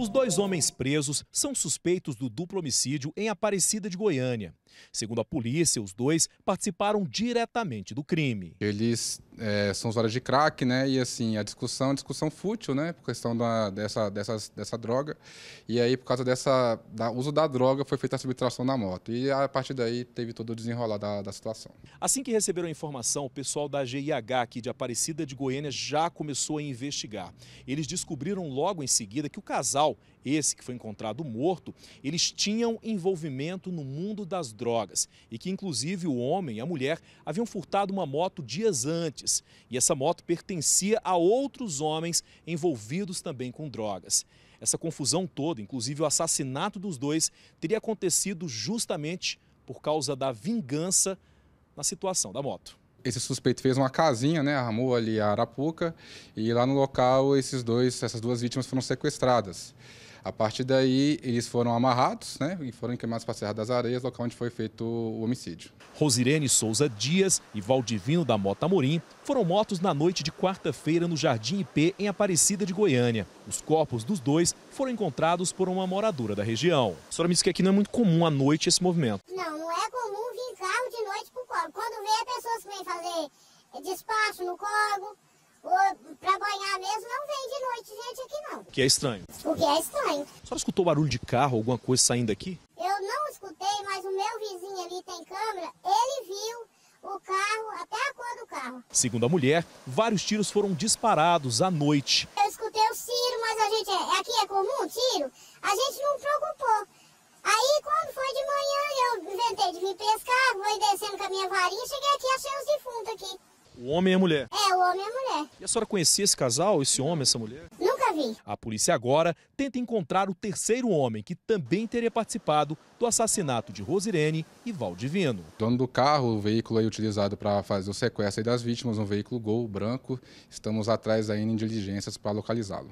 Os dois homens presos são suspeitos do duplo homicídio em Aparecida de Goiânia. Segundo a polícia, os dois participaram diretamente do crime. Eles é, são usuários de crack, né? E assim, a discussão, é discussão fútil, né? Por questão da, dessa, dessa droga. E aí, por causa dessa da uso da droga, foi feita a subtração da moto. E a partir daí teve todo o desenrolar da, da situação. Assim que receberam a informação, o pessoal da GIH aqui de Aparecida de Goiânia já começou a investigar. Eles descobriram logo em seguida que o casal, esse que foi encontrado morto, eles tinham envolvimento no mundo das drogas e que, inclusive, o homem e a mulher haviam furtado uma moto dias antes. E essa moto pertencia a outros homens envolvidos também com drogas. Essa confusão toda, inclusive o assassinato dos dois, teria acontecido justamente por causa da vingança na situação da moto esse suspeito fez uma casinha, né? Armou ali a Arapuca e lá no local esses dois, essas duas vítimas foram sequestradas. A partir daí, eles foram amarrados né, e foram queimados para a Serra das Areias, local onde foi feito o homicídio. Rosirene Souza Dias e Valdivino da Mota Amorim foram mortos na noite de quarta-feira no Jardim IP, em Aparecida de Goiânia. Os corpos dos dois foram encontrados por uma moradora da região. A senhora me disse que aqui não é muito comum à noite esse movimento. Não, não é comum vir carro de noite para o corpo. Quando vê pessoas que vêm fazer despacho no corpo, para banhar mesmo, não vem de noite gente aqui não. Que é estranho porque é estranho. A senhora escutou barulho de carro, alguma coisa saindo aqui? Eu não escutei, mas o meu vizinho ali tem câmera, ele viu o carro, até a cor do carro. Segundo a mulher, vários tiros foram disparados à noite. Eu escutei o tiro, mas a gente, é, aqui é comum tiro, a gente não preocupou. Aí, quando foi de manhã, eu inventei de vir pescar, fui descendo com a minha varinha, cheguei aqui e achei os defuntos aqui. O homem e a mulher? É, o homem e a mulher. E a senhora conhecia esse casal, esse homem, essa mulher? Não vi. A polícia agora tenta encontrar o terceiro homem que também teria participado do assassinato de Rosirene e Valdivino. O dono do carro, o veículo aí utilizado para fazer o sequestro das vítimas, um veículo Gol branco. Estamos atrás ainda em diligências para localizá-lo.